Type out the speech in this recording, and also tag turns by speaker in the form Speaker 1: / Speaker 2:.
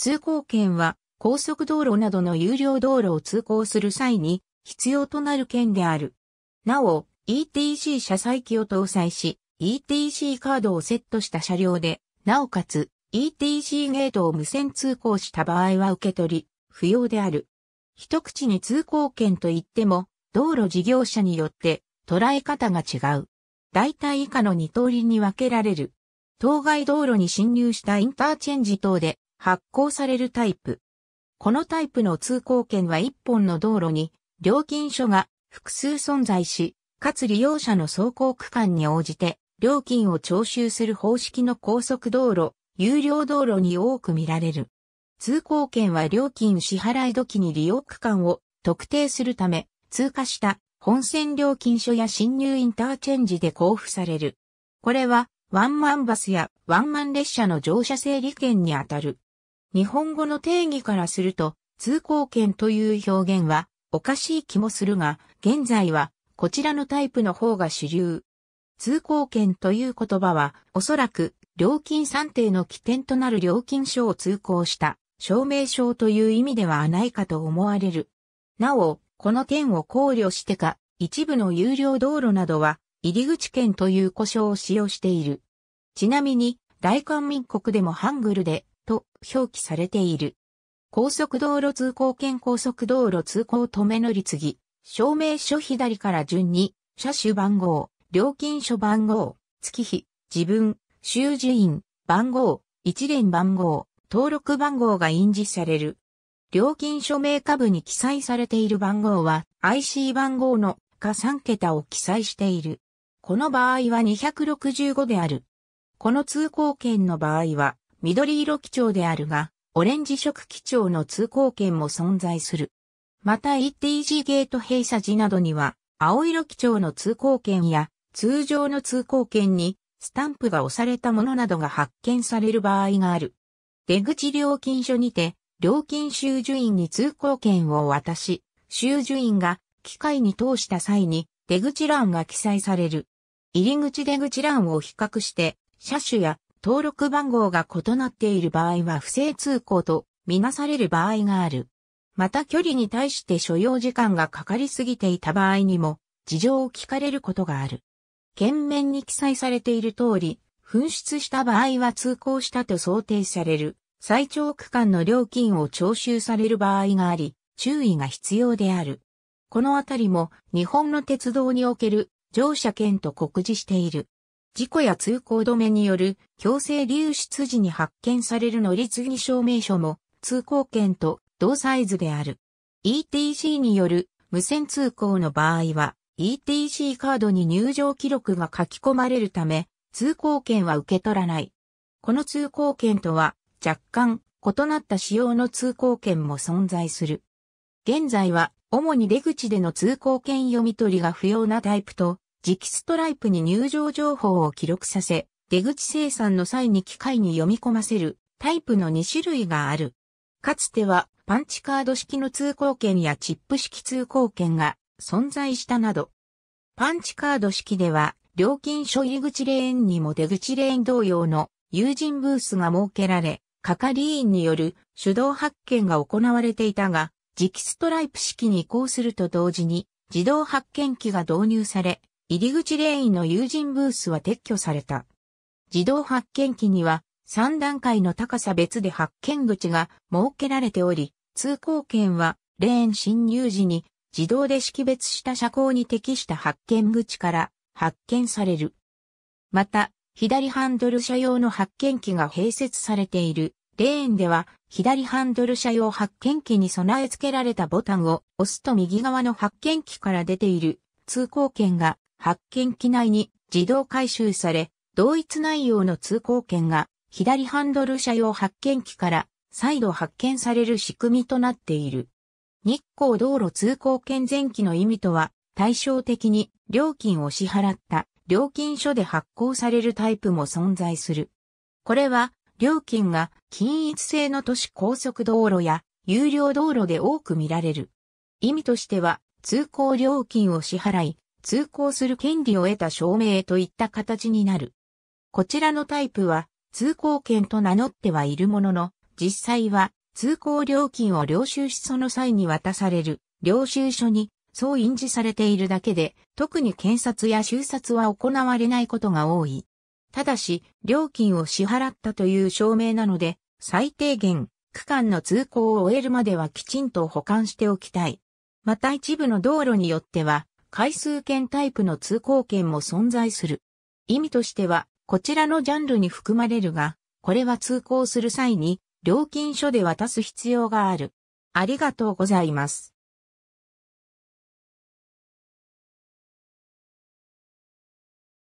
Speaker 1: 通行券は高速道路などの有料道路を通行する際に必要となる券である。なお、ETC 車載機を搭載し、ETC カードをセットした車両で、なおかつ ETC ゲートを無線通行した場合は受け取り、不要である。一口に通行券といっても、道路事業者によって捉え方が違う。大体以下の2通りに分けられる。当該道路に侵入したインターチェンジ等で発行されるタイプ。このタイプの通行券は一本の道路に料金所が複数存在し、かつ利用者の走行区間に応じて料金を徴収する方式の高速道路、有料道路に多く見られる。通行券は料金支払い時に利用区間を特定するため、通過した本線料金所や新入インターチェンジで交付される。これはワンマンバスやワンマン列車の乗車整理券にあたる。日本語の定義からすると、通行券という表現はおかしい気もするが、現在はこちらのタイプの方が主流。通行券という言葉は、おそらく料金算定の起点となる料金書を通行した証明書という意味ではないかと思われる。なお、この点を考慮してか、一部の有料道路などは入り口券という呼称を使用している。ちなみに、大韓民国でもハングルでと表記されている。高速道路通行券高速道路通行止め乗り継ぎ、証明書左から順に、車種番号、料金書番号、月日、自分、修辞員、番号、一連番号、登録番号が印字される。料金署名下部に記載されている番号は IC 番号の下3桁を記載している。この場合は265である。この通行券の場合は緑色基調であるが、オレンジ色基調の通行券も存在する。また e t g ゲート閉鎖時などには、青色基調の通行券や、通常の通行券に、スタンプが押されたものなどが発見される場合がある。出口料金所にて、料金収受員に通行券を渡し、収受員が機械に通した際に出口欄が記載される。入り口出口欄を比較して、車種や登録番号が異なっている場合は不正通行とみなされる場合がある。また距離に対して所要時間がかかりすぎていた場合にも事情を聞かれることがある。懸面に記載されている通り、紛失した場合は通行したと想定される最長区間の料金を徴収される場合があり、注意が必要である。このあたりも日本の鉄道における乗車券と告示している。事故や通行止めによる強制流出時に発見される乗り継ぎ証明書も通行券と同サイズである。ETC による無線通行の場合は ETC カードに入場記録が書き込まれるため通行券は受け取らない。この通行券とは若干異なった仕様の通行券も存在する。現在は主に出口での通行券読み取りが不要なタイプと磁気ストライプに入場情報を記録させ、出口生産の際に機械に読み込ませるタイプの2種類がある。かつてはパンチカード式の通行券やチップ式通行券が存在したなど。パンチカード式では料金所入口レーンにも出口レーン同様の友人ブースが設けられ、係員による手動発券が行われていたが、磁気ストライプ式に移行すると同時に自動発券機が導入され、入り口レーンの友人ブースは撤去された。自動発見機には3段階の高さ別で発見口が設けられており、通行券はレーン侵入時に自動で識別した車高に適した発見口から発見される。また、左ハンドル車用の発見機が併設されているレーンでは左ハンドル車用発見機に備え付けられたボタンを押すと右側の発見機から出ている通行券が発見機内に自動回収され、同一内容の通行券が左ハンドル車用発見機から再度発見される仕組みとなっている。日光道路通行券前期の意味とは対照的に料金を支払った料金書で発行されるタイプも存在する。これは料金が均一性の都市高速道路や有料道路で多く見られる。意味としては通行料金を支払い通行する権利を得た証明といった形になる。こちらのタイプは通行券と名乗ってはいるものの、実際は通行料金を領収しその際に渡される領収書にそう印字されているだけで、特に検察や修察は行われないことが多い。ただし、料金を支払ったという証明なので、最低限、区間の通行を終えるまではきちんと保管しておきたい。また一部の道路によっては、回数券タイプの通行券も存在する。意味としては、こちらのジャンルに含まれるが、これは通行する際に、料金所で渡す必要がある。ありがとうございます。